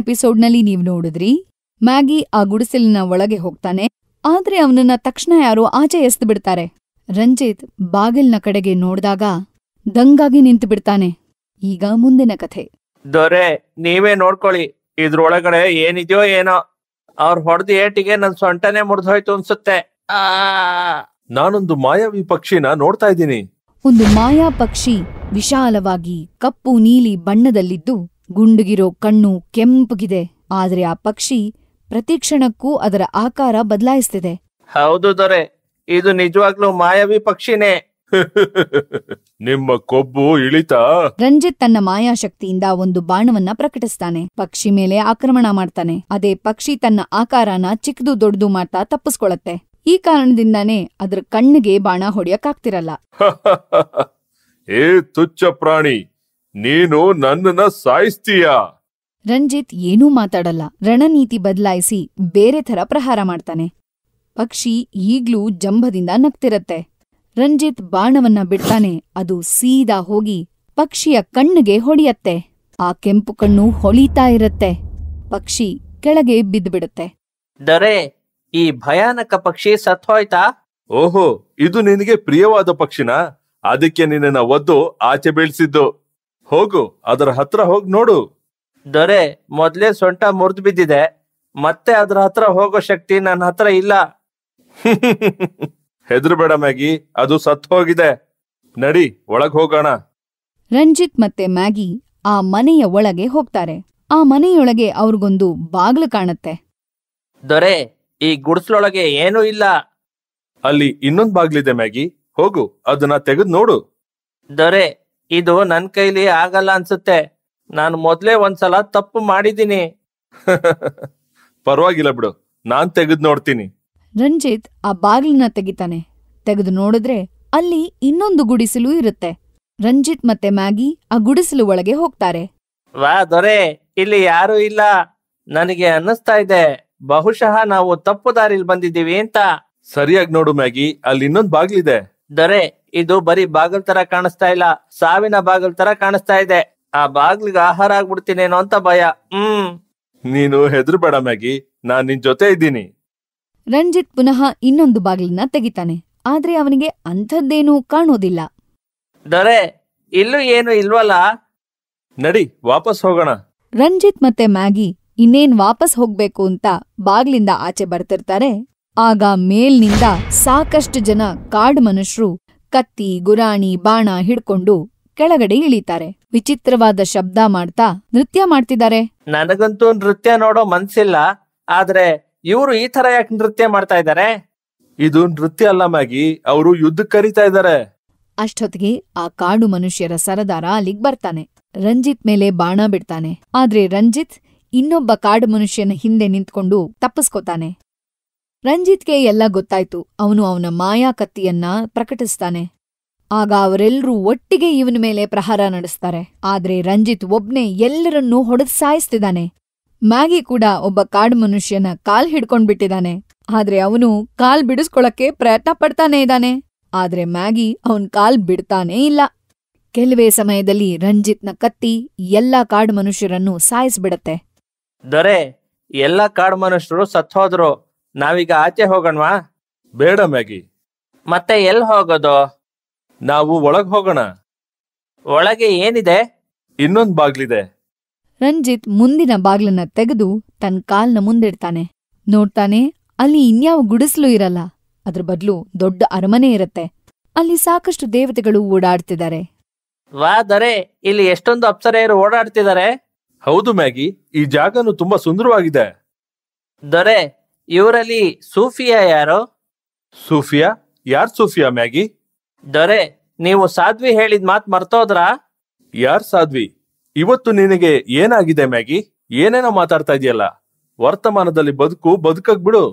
Episode ನಲ್ಲಿ ನೀವ್ ನೋಡಿದ್ರಿ ಮ್ಯಾಗಿ ಆ ಗುಡಿಸಲಿನ ಒಳಗೆ ಹೋಗ್ತಾನೆ ಆದ್ರೆ ಅವನನ್ನ ತಕ್ಷಣ ಯಾರೋ ಆಚೆ ಎಸ್ದು ಬಿಡ್ತಾರೆ ರಂಜಿತ್ ಬಾಗಿಲ್ನ ಕಡೆಗೆ ನೋಡ್ದಾಗ ದಂಗಾಗಿ ನಿಂತು ಬಿಡ್ತಾನೆ ಈಗ ಮುಂದಿನ ಕಥೆ ದೊರೆ ನೀವೇ ನೋಡ್ಕೊಳ್ಳಿ ಇದ್ರೊಳಗಡೆ ಏನಿದೆಯೋ ಏನೋ ಅವ್ರ ಹೊಡೆದ ಏಟಿಗೆ ನನ್ ಸೊಂಟನೆ ಮುರಿದೋಯ್ತು ಅನ್ಸುತ್ತೆ ನಾನೊಂದು ಮಾಯಾವಿ ಪಕ್ಷಿನ ನೋಡ್ತಾ ಇದ್ದೀನಿ ಒಂದು ಮಾಯಾ ಪಕ್ಷಿ ವಿಶಾಲವಾಗಿ ಕಪ್ಪು ನೀಲಿ ಬಣ್ಣದಲ್ಲಿದ್ದು ಗುಂಡುಗಿರೋ ಕಣ್ಣು ಕೆಂಪಗಿದೆ ಆದ್ರೆ ಆ ಪಕ್ಷಿ ಪ್ರತಿಕ್ಷಣಕ್ಕೂ ಅದರ ಆಕಾರ ಬದಲಾಯಿಸ್ತಿದೆ ಹೌದು ದೊರೆ ಇದು ನಿಜವಾಗ್ಲೂ ಮಾಯಾವಿ ಪಕ್ಷಿನೇ ನಿಮ್ಮ ಕೊಬ್ಬು ಇಳಿತಾ ರಂಜಿತ್ ತನ್ನ ಮಾಯಾಶಕ್ತಿಯಿಂದ ಒಂದು ಬಾಣವನ್ನ ಪ್ರಕಟಿಸ್ತಾನೆ ಪಕ್ಷಿ ಮೇಲೆ ಆಕ್ರಮಣ ಮಾಡ್ತಾನೆ ಅದೇ ಪಕ್ಷಿ ತನ್ನ ಆಕಾರನ ಚಿಕ್ಕದು ದೊಡ್ಡದು ಮಾಡ್ತಾ ತಪ್ಪಿಸ್ಕೊಳತ್ತೆ ಈ ಕಾರಣದಿಂದಾನೇ ಅದ್ರ ಕಣ್ಣಿಗೆ ಬಾಣ ಹೊಡೆಯಕ್ಕಾಗ್ತಿರಲ್ಲ ಏ ತುಚ್ಚ ಪ್ರಾಣಿ ನೀನು ನನ್ನನ್ನ ಸಾಯಿಸ್ತೀಯ ರಂಜಿತ್ ಏನೂ ಮಾತಾಡಲ್ಲ ರಣನೀತಿ ಬದಲಾಯಿಸಿ ಬೇರೆ ಥರ ಪ್ರಹಾರ ಮಾಡ್ತಾನೆ ಪಕ್ಷಿ ಈಗ್ಲೂ ಜಂಭದಿಂದ ನಗ್ತಿರತ್ತೆ ರಂಜಿತ್ ಬಾಣವನ್ನ ಬಿಡ್ತಾನೆ ಅದು ಸೀದಾ ಹೋಗಿ ಪಕ್ಷಿಯ ಕಣ್ಣಿಗೆ ಹೊಡೆಯತ್ತೆ ಆ ಕೆಂಪು ಕಣ್ಣು ಹೊಳೀತಾ ಇರತ್ತೆ ಪಕ್ಷಿ ಕೆಳಗೆ ಬಿದ್ದುಬಿಡುತ್ತೆ ದರೆ ಈ ಭಯಾನಕ ಪಕ್ಷಿ ಸತ್ಹೋಯ್ತಾ ಓಹೋ ಇದು ನಿನಗೆ ಪ್ರಿಯವಾದ ಪಕ್ಷಿನ ಅದಕ್ಕೆ ನಿನ್ನ ಒದ್ದು ಆಚೆ ಬೀಳ್ಸಿದ್ದು ಹೋಗು ಅದರ ಹತ್ರ ಹೋಗಿ ನೋಡು ದೊರೆ ಮೊದ್ಲೇ ಸೊಂಟ ಮುರಿದು ಬಿದ್ದಿದೆ ಮತ್ತೆ ಅದ್ರ ಹತ್ರ ಹೋಗೋ ಶಕ್ತಿ ನನ್ನ ಹತ್ರ ಇಲ್ಲ ಬೇಡ ಮ್ಯಾಗಿ ಅದು ಸತ್ತು ಹೋಗಿದೆ ನಡಿ ಒಳಗ್ ಹೋಗೋಣ ರಂಜಿತ್ ಮತ್ತೆ ಮ್ಯಾಗಿ ಆ ಮನೆಯ ಒಳಗೆ ಹೋಗ್ತಾರೆ ಆ ಮನೆಯೊಳಗೆ ಅವ್ರಿಗೊಂದು ಬಾಗ್ಲು ಕಾಣುತ್ತೆ ದೊರೆ ಈ ಗುಡ್ಸ್ಲೊಳಗೆ ಏನೂ ಇಲ್ಲ ಅಲ್ಲಿ ಇನ್ನೊಂದ್ ಬಾಗ್ಲಿದೆ ಮ್ಯಾಗಿ ಹೋಗು ಅದನ್ನ ತೆಗೆದು ನೋಡು ದೊರೆ ಇದು ನನ್ ಕೈಲಿ ಆಗಲ್ಲ ಅನ್ಸುತ್ತೆ ನಾನು ಮೊದ್ಲೇ ಒಂದ್ಸಲ ತಪ್ಪು ಮಾಡಿದೀನಿ ಪರವಾಗಿಲ್ಲ ಬಿಡು ನಾನ್ ತೆಗೆದ್ ನೋಡ್ತೀನಿ ರಂಜಿತ್ ಆ ಬಾಗಿಲನ್ನ ತೆಗಿತಾನೆ ತೆಗೆದು ನೋಡಿದ್ರೆ ಅಲ್ಲಿ ಇನ್ನೊಂದು ಗುಡಿಸಲು ಇರುತ್ತೆ ರಂಜಿತ್ ಮತ್ತೆ ಮ್ಯಾಗಿ ಆ ಗುಡಿಸಲು ಒಳಗೆ ಹೋಗ್ತಾರೆ ವಾ ದೊರೆ ಇಲ್ಲಿ ಯಾರು ಇಲ್ಲ ನನಗೆ ಅನ್ನಿಸ್ತಾ ಇದೆ ಬಹುಶಃ ನಾವು ತಪ್ಪು ದಾರಿಲ್ ಬಂದಿದ್ದೀವಿ ಅಂತ ಸರಿಯಾಗಿ ನೋಡು ಮ್ಯಾಗಿ ಅಲ್ಲಿ ಇನ್ನೊಂದು ಬಾಗ್ಲಿದೆ ದೊರೆ ಇದು ಬರೀ ಬಾಗಿಲ್ ತರ ಕಾಣಿಸ್ತಾ ಇಲ್ಲ ಸಾವಿನ ಬಾಗಿಲ್ ತರ ಕಾಣಿಸ್ತಾ ಇದೆ ಆ ಬಾಗ್ಲಿಗೆ ಆಹಾರ ಆಗ್ಬಿಡ್ತೀನೇನೋ ಅಂತ ಭಯ ಹ್ಮ್ ನೀನು ಹೆದರ್ಬೇಡ ಮ್ಯಾಗಿ ನಾನ್ ನಿನ್ ಜೊತೆ ಇದ್ದೀನಿ ರಂಜಿತ್ ಪುನಃ ಇನ್ನೊಂದು ಬಾಗಿಲನ್ನ ತೆಗಿತಾನೆ ಆದ್ರೆ ಅವನಿಗೆ ಅಂಥದ್ದೇನೂ ಕಾಣೋದಿಲ್ಲ ದೊರೆ ಇಲ್ಲೂ ಏನು ಇಲ್ವಲ್ಲ ನಡಿ ವಾಪಸ್ ಹೋಗೋಣ ರಂಜಿತ್ ಮತ್ತೆ ಮ್ಯಾಗಿ ಇನ್ನೇನ್ ವಾಪಸ್ ಹೋಗ್ಬೇಕು ಅಂತ ಬಾಗ್ಲಿಂದ ಆಚೆ ಬರ್ತಿರ್ತಾರೆ ಆಗ ಮೇಲ್ನಿಂದ ಸಾಕಷ್ಟು ಜನ ಕಾಡು ಮನುಷ್ಯರು ಕತ್ತಿ ಗುರಾಣಿ ಬಾಣ ಹಿಡ್ಕೊಂಡು ಕೆಳಗಡೆ ಇಳಿತಾರೆ ವಿಚಿತ್ರವಾದ ಶಬ್ದ ಮಾಡ್ತಾ ನೃತ್ಯ ಮಾಡ್ತಿದ್ದಾರೆ ನನಗಂತೂ ನೃತ್ಯ ನೋಡೋ ಮನ್ಸಿಲ್ಲ ಆದ್ರೆ ಇವರು ಈ ತರ ಯಾಕೆ ನೃತ್ಯ ಮಾಡ್ತಾ ಇದಾರೆ ಇದು ನೃತ್ಯ ಅಲ್ಲ ಮ್ಯಾಗಿ ಅವರು ಯುದ್ಧ ಕರೀತಾ ಇದ್ದಾರೆ ಅಷ್ಟೊತ್ತಿಗೆ ಆ ಕಾಡು ಮನುಷ್ಯರ ಸರದಾರ ಅಲ್ಲಿಗ್ ಬರ್ತಾನೆ ರಂಜಿತ್ ಮೇಲೆ ಬಾಣ ಬಿಡ್ತಾನೆ ಆದ್ರೆ ರಂಜಿತ್ ಇನ್ನೊಬ್ಬ ಕಾಡು ಮನುಷ್ಯನ ಹಿಂದೆ ನಿಂತ್ಕೊಂಡು ತಪ್ಪಿಸ್ಕೊತಾನೆ ರಂಜಿತ್ಗೆ ಎಲ್ಲ ಗೊತ್ತಾಯ್ತು ಅವನು ಅವನ ಮಾಯಾ ಕತ್ತಿಯನ್ನ ಪ್ರಕಟಿಸ್ತಾನೆ ಆಗ ಅವರೆಲ್ಲರೂ ಒಟ್ಟಿಗೆ ಇವನ ಮೇಲೆ ಪ್ರಹಾರ ನಡೆಸ್ತಾರೆ ಆದ್ರೆ ರಂಜಿತ್ ಒಬ್ನೇ ಎಲ್ಲರನ್ನೂ ಹೊಡೆದು ಸಾಯಿಸ್ತಿದ್ದಾನೆ ಮ್ಯಾಗಿ ಕೂಡ ಒಬ್ಬ ಕಾಡು ಮನುಷ್ಯನ ಕಾಲ್ ಹಿಡ್ಕೊಂಡ್ಬಿಟ್ಟಿದ್ದಾನೆ ಆದ್ರೆ ಅವನು ಕಾಲ್ ಬಿಡಿಸ್ಕೊಳಕ್ಕೆ ಪ್ರಯತ್ನ ಪಡ್ತಾನೆ ಇದ್ದಾನೆ ಆದ್ರೆ ಮ್ಯಾಗಿ ಅವನ್ ಕಾಲ್ ಬಿಡ್ತಾನೇ ಇಲ್ಲ ಕೆಲವೇ ಸಮಯದಲ್ಲಿ ರಂಜಿತ್ನ ಕತ್ತಿ ಎಲ್ಲಾ ಕಾಡು ಮನುಷ್ಯರನ್ನು ಸಾಯಿಸ್ಬಿಡತ್ತೆ ದೊರೆ ಎಲ್ಲಾ ಕಾಡು ಮನುಷ್ಯರು ಸತ್ತೋದ್ರು ನಾವೀಗ ಆಚೆ ಹೋಗೋಣವಾ ಬೇಡ ಮ್ಯಾಗಿ ಮತ್ತೆ ಎಲ್ಲಿ ಹೋಗೋದು ನಾವು ಒಳಗ್ ಹೋಗೋಣ ಒಳಗೆ ಏನಿದೆ ಇನ್ನೊಂದ್ ಬಾಗ್ಲಿದೆ ರಂಜಿತ್ ಮುಂದಿನ ಬಾಗ್ಲನ್ನ ತೆಗೆದು ತನ್ ಕಾಲ್ನ ಮುಂದಿಡ್ತಾನೆ ನೋಡ್ತಾನೆ ಅಲ್ಲಿ ಇನ್ಯಾವ ಗುಡಿಸ್ಲು ಇರಲ್ಲ ಅದ್ರ ಬದಲು ದೊಡ್ಡ ಅರಮನೆ ಇರತ್ತೆ ಅಲ್ಲಿ ಸಾಕಷ್ಟು ದೇವತೆಗಳು ಓಡಾಡ್ತಿದ್ದಾರೆ ವಾ ದೊರೆ ಇಲ್ಲಿ ಎಷ್ಟೊಂದು ಅಪ್ಸರೆಯರು ಓಡಾಡ್ತಿದ್ದಾರೆ ಹೌದು ಮ್ಯಾಗಿ ಈ ಜಾಗನು ತುಂಬಾ ಸುಂದರವಾಗಿದೆ ದೊರೆ ಇವರಲ್ಲಿ ಸೂಫಿಯಾ ಯಾರು ಸೂಫಿಯಾ ಯಾರ್ ಸೂಫಿಯಾ ಮ್ಯಾಗಿ ದೊರೆ ನೀವು ಸಾಧ್ವಿ ಹೇಳಿದ ಮಾತ್ ಮರ್ತೋದ್ರ ಯಾರ್ ಸಾಧ್ವಿ ಇವತ್ತು ನಿನಗೆ ಏನಾಗಿದೆ ಮ್ಯಾಗಿ ಏನೇನೋ ಮಾತಾಡ್ತಾ ಇದೆಯಲ್ಲ ವರ್ತಮಾನದಲ್ಲಿ ಬದುಕು ಬದುಕಕ್ ಬಿಡು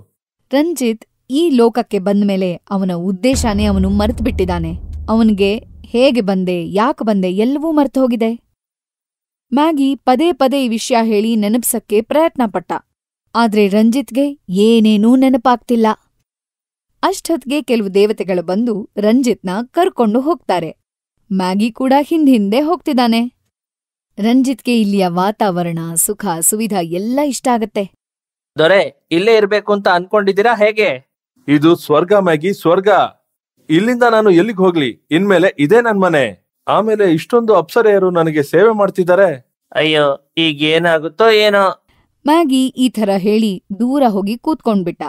ರಂಜಿತ್ ಈ ಲೋಕಕ್ಕೆ ಬಂದ ಮೇಲೆ ಅವನ ಉದ್ದೇಶನೇ ಅವನು ಮರೆತು ಬಿಟ್ಟಿದ್ದಾನೆ ಅವನಿಗೆ ಹೇಗೆ ಬಂದೆ ಯಾಕೆ ಬಂದೆ ಎಲ್ಲವೂ ಮರೆತು ಹೋಗಿದೆ ಮ್ಯಾಗಿ ಪದೇ ಪದೇ ಈ ವಿಷಯ ಹೇಳಿ ನೆನಪಿಸಕ್ಕೆ ಪ್ರಯತ್ನ ಪಟ್ಟ ಆದ್ರೆ ರಂಜಿತ್ಗೆ ಏನೇನೂ ನೆನಪಾಗ್ತಿಲ್ಲ ಅಷ್ಟೊತ್ಗೆ ಕೆಲವು ದೇವತೆಗಳು ಬಂದು ರಂಜಿತ್ನ ಕರ್ಕೊಂಡು ಹೋಗ್ತಾರೆ ಮ್ಯಾಗಿ ಕೂಡ ಹಿಂದೆ ಹೋಗ್ತಿದ್ದಾನೆ ರಂಜಿತ್ಗೆ ಇಲ್ಲಿಯ ವಾತಾವರಣ ಸುಖ ಸುವಿಧ ಎಲ್ಲ ಇಷ್ಟ ಆಗತ್ತೆ ದೊರೆ ಇಲ್ಲೇ ಇರ್ಬೇಕು ಅಂತ ಅನ್ಕೊಂಡಿದ್ದೀರಾ ಹೇಗೆ ಇದು ಸ್ವರ್ಗ ಮ್ಯಾಗಿ ಸ್ವರ್ಗ ಇಲ್ಲಿಂದ ನಾನು ಎಲ್ಲಿಗೆ ಹೋಗ್ಲಿ ಇನ್ಮೇಲೆ ಇದೇ ನನ್ ಮನೆ ಆಮೇಲೆ ಇಷ್ಟೊಂದು ಅಪ್ಸರೆಯರು ನನಗೆ ಸೇವೆ ಮಾಡ್ತಿದ್ದಾರೆ ಅಯ್ಯೋ ಈಗ ಏನಾಗುತ್ತೋ ಏನೋ ಮ್ಯಾಗಿ ಈ ಥರ ಹೇಳಿ ದೂರ ಹೋಗಿ ಕೂತ್ಕೊಂಡ್ಬಿಟ್ಟ.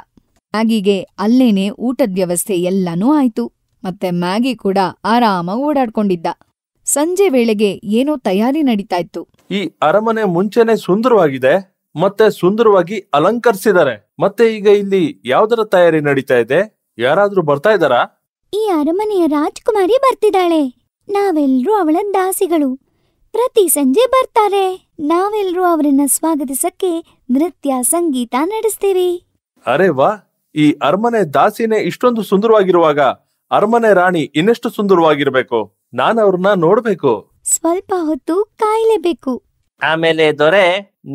ಮ್ಯಾಗಿಗೆ ಅಲ್ಲೇನೇ ಊಟದ ವ್ಯವಸ್ಥೆ ಎಲ್ಲನೂ ಆಯ್ತು ಮತ್ತೆ ಮ್ಯಾಗಿ ಕೂಡ ಆರಾಮ ಓಡಾಡ್ಕೊಂಡಿದ್ದ. ಸಂಜೆ ವೇಳೆಗೆ ಏನೋ ತಯಾರಿ ನಡೀತಾ ಇತ್ತು. ಈ ಅರಮನೆ ಮುಂಚೆನೆ ಸುಂದರವಾಗಿದೆ ಮತ್ತೆ ಸುಂದರವಾಗಿ ಅಲಂಕರಿಸಿದ್ದಾರೆ ಮತ್ತೆ ಈಗ ಇಲ್ಲಿ ಯಾವ್ದರ ತಯಾರಿ ನಡೀತಾ ಇದೆ ಯಾರಾದ್ರೂ ಬರ್ತಾ ಇದಾರಾ ಈ ಅರಮನೆಯ ರಾಜ್ಕುಮಾರಿ ಬರ್ತಿದ್ದಾಳೆ ನಾವೆಲ್ಲರೂ ಅವಳ ದಾಸಿಗಳು ಪ್ರತಿ ಸಂಜೆ ಬರ್ತಾರೆ ನಾವೆಲ್ಲರೂ ಅವರನ್ನ ಸ್ವಾಗತಿಸಕ್ಕೆ ನೃತ್ಯ ಸಂಗೀತ ನಡೆಸ್ತೀವಿ ಅರೆ ವಾ ಈ ಅರಮನೆ ದಾಸಿನೆ ಇಷ್ಟೊಂದು ಸುಂದರವಾಗಿರುವಾಗ ಅರಮನೆ ರಾಣಿ ಇನ್ನೆಷ್ಟು ಸುಂದರವಾಗಿರ್ಬೇಕು ನಾನ್ ಅವ್ರನ್ನ ನೋಡ್ಬೇಕು ಸ್ವಲ್ಪ ಹೊತ್ತು ಕಾಯ್ಲೇಬೇಕು ಆಮೇಲೆ ದೊರೆ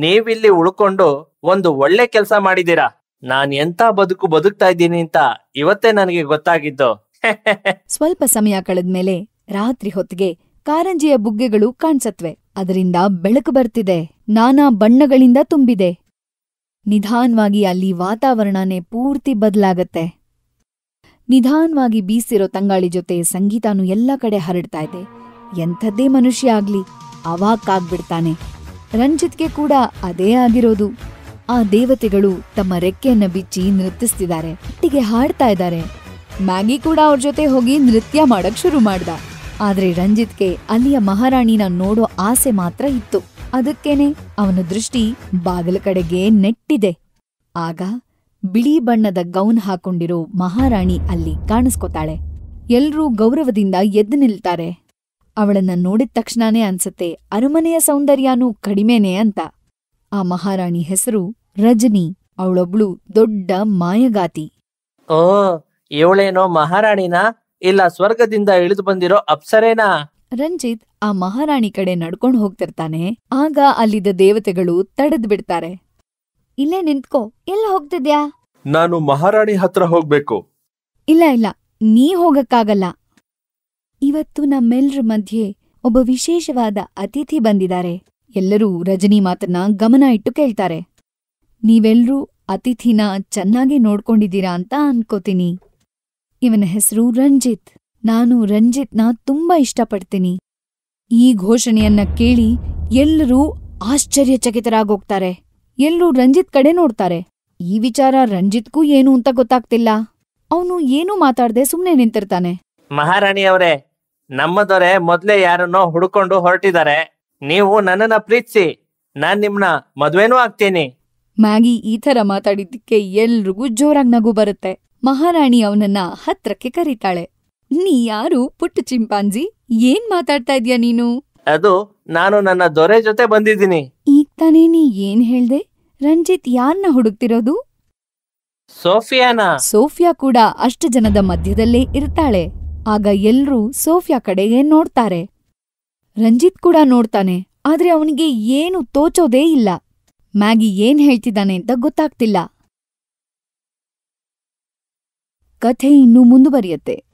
ನೀವಿಲ್ಲಿ ಉಳ್ಕೊಂಡು ಒಂದು ಒಳ್ಳೆ ಕೆಲಸ ಮಾಡಿದೀರಾ ನಾನ್ ಎಂತ ಬದುಕು ಬದುಕ್ತಾ ಇದ್ದೀನಿ ಅಂತ ಇವತ್ತೇ ನನಗೆ ಗೊತ್ತಾಗಿದ್ದು ಸ್ವಲ್ಪ ಸಮಯ ಕಳೆದ್ಮೇಲೆ ರಾತ್ರಿ ಹೊತ್ತಿಗೆ ಕಾರಂಜಿಯ ಬುಗ್ಗೆಗಳು ಕಾಣ್ಸತ್ವೆ ಅದರಿಂದ ಬೆಳಕು ಬರ್ತಿದೆ ನಾನಾ ಬಣ್ಣಗಳಿಂದ ತುಂಬಿದೆ ನಿಧಾನ್ವಾಗಿ ಅಲ್ಲಿ ವಾತಾವರಣನೇ ಪೂರ್ತಿ ಬದ್ಲಾಗತ್ತೆ ನಿಧಾನ್ವಾಗಿ ಬೀಸಿರೋ ತಂಗಾಳಿ ಜೊತೆ ಸಂಗೀತಾನು ಎಲ್ಲ ಕಡೆ ಹರಡ್ತಾ ಇದೆ ಎಂಥದ್ದೇ ಮನುಷ್ಯ ಆಗ್ಲಿ ಅವಾಕಾಗ್ಬಿಡ್ತಾನೆ ರಂಜಿತ್ಗೆ ಕೂಡ ಅದೇ ಆಗಿರೋದು ಆ ದೇವತೆಗಳು ತಮ್ಮ ರೆಕ್ಕೆಯನ್ನ ಬಿಚ್ಚಿ ನೃತ್ಯಿಸ್ತಿದ್ದಾರೆ ಒಟ್ಟಿಗೆ ಹಾಡ್ತಾ ಇದ್ದಾರೆ ಮ್ಯಾಗಿ ಕೂಡ ಅವ್ರ ಜೊತೆ ಹೋಗಿ ನೃತ್ಯ ಮಾಡಕ್ ಶುರು ಮಾಡ್ದ ಆದ್ರೆ ರಂಜಿತ್ಗೆ ಅಲ್ಲಿಯ ಮಹಾರಾಣಿನ ನೋಡೋ ಆಸೆ ಮಾತ್ರ ಇತ್ತು ಅದಕ್ಕೇನೆ ಅವನ ದೃಷ್ಟಿ ಬಾಗಿಲ ಕಡೆಗೆ ನೆಟ್ಟಿದೆ ಆಗ ಬಿಳಿ ಬಣ್ಣದ ಗೌನ್ ಹಾಕೊಂಡಿರೋ ಮಹಾರಾಣಿ ಅಲ್ಲಿ ಕಾಣಿಸ್ಕೊತಾಳೆ ಎಲ್ರೂ ಗೌರವದಿಂದ ಎದ್ದು ನಿಲ್ತಾರೆ ಅವಳನ್ನ ನೋಡಿದ ತಕ್ಷಣನೇ ಅನ್ಸತ್ತೆ ಅರಮನೆಯ ಸೌಂದರ್ಯನೂ ಕಡಿಮೆನೇ ಅಂತ ಆ ಮಹಾರಾಣಿ ಹೆಸರು ರಜನಿ ಅವಳೊಬ್ಳು ದೊಡ್ಡ ಮಾಯಗಾತಿ ಓ ಇವಳೇನೋ ಮಹಾರಾಣಿನಾ ಇಲ್ಲ ಸ್ವರ್ಗದಿಂದ ಇಳಿದು ಬಂದಿರೋ ಅಪ್ಸರೇನಾ ರಂಜಿತ್ ಆ ಮಹಾರಾಣಿ ಕಡೆ ನಡ್ಕೊಂಡು ಹೋಗ್ತಿರ್ತಾನೆ ಆಗ ಅಲ್ಲಿದ್ದ ದೇವತೆಗಳು ತಡೆದ್ ಬಿಡ್ತಾರೆ ಇಲ್ಲೇ ನಿಂತ್ಕೋ ಎಲ್ಲ ಹೋಗ್ತಿದ್ಯಾ ನಾನು ಮಹಾರಾಣಿ ಹತ್ರ ಹೋಗ್ಬೇಕು ಇಲ್ಲ ಇಲ್ಲ ನೀ ಹೋಗಕ್ಕಾಗಲ್ಲ ಇವತ್ತು ನಮ್ಮೆಲ್ರ ಮಧ್ಯೆ ಒಬ್ಬ ವಿಶೇಷವಾದ ಅತಿಥಿ ಬಂದಿದ್ದಾರೆ ಎಲ್ಲರೂ ರಜನಿ ಮಾತನ್ನ ಗಮನ ಇಟ್ಟು ಕೇಳ್ತಾರೆ ನೀವೆಲ್ರೂ ಅತಿಥಿನ ಚೆನ್ನಾಗಿ ನೋಡ್ಕೊಂಡಿದ್ದೀರಾ ಅಂತ ಅನ್ಕೋತೀನಿ ಇವನ ಹೆಸರು ರಂಜಿತ್. ನಾನು ರಂಜಿತ್ನ ತುಂಬಾ ಇಷ್ಟಪಡ್ತೀನಿ. ಈ ಘೋಷಣೆಯನ್ನ ಕೇಳಿ ಎಲ್ಲರೂ ಆಶ್ಚರ್ಯಚಕಿತರಾಗೋಗ್ತಾರೆ. ಎಲ್ರೂ ರಂಜಿತ್ ಕಡೆ ನೋಡ್ತಾರೆ. ಈ ವಿಚಾರ ರಂಜಿತ್ಗೂ ಏನು ಅಂತ ಗೊತ್ತಾಗ್ತಿಲ್ಲ. ಅವನು ಏನೂ ಮಾತಾಡ್ದೆ ಸುಮ್ನೆ ನಿಂತಿರ್ತಾನೆ. ಮಹಾರಾಣಿ ನಮ್ಮ ನಮ್ಮದೊರೆ ಮೊದ್ಲೇ ಯಾರನ್ನೋ ಹುಡುಕೊಂಡು ಹೊರಟಿದ್ದಾರೆ ನೀವು ನನ್ನನ್ನ ಪ್ರೀತಿಸಿ ನಾನ್ ನಿಮ್ನ ಮದ್ವೆನೂ ಆಗ್ತೀನಿ ಮ್ಯಾಗಿ ಈ ತರ ಮಾತಾಡಿದ್ದಕ್ಕೆ ಎಲ್ರಿಗೂ ಜೋರಾಗಿ ನಗು ಬರುತ್ತೆ ಮಹಾರಾಣಿ ಅವನನ್ನ ಹತ್ರಕ್ಕೆ ಕರೀತಾಳೆ ನೀ ಯಾರು ಪುಟ್ಟು ಚಿಂಪಾಂಜಿ ಏನ್ ಮಾತಾಡ್ತಾ ಇದ್ಯಾ ನೀನು ಅದು ನಾನು ನನ್ನ ದೊರೆ ಜೊತೆ ಬಂದಿದ್ದೀನಿ ಈಗ ತಾನೇ ನೀ ಏನ್ ಹೇಳ್ದೆ ರಂಜಿತ್ ಯಾರನ್ನ ಹುಡುಕ್ತಿರೋದು ಸೋಫಿಯಾನ ಸೋಫಿಯಾ ಕೂಡ ಅಷ್ಟು ಜನದ ಮಧ್ಯದಲ್ಲೇ ಇರ್ತಾಳೆ ಆಗ ಎಲ್ರೂ ಸೋಫಿಯಾ ಕಡೆಗೆ ನೋಡ್ತಾರೆ ರಂಜಿತ್ ಕೂಡ ನೋಡ್ತಾನೆ ಆದ್ರೆ ಅವನಿಗೆ ಏನು ತೋಚೋದೇ ಇಲ್ಲ ಮ್ಯಾಗಿ ಏನ್ ಹೇಳ್ತಿದ್ದಾನೆ ಅಂತ ಗೊತ್ತಾಗ್ತಿಲ್ಲ ಕಥೆ ಇನ್ನೂ ಮುಂದುವರಿಯತ್ತೆ.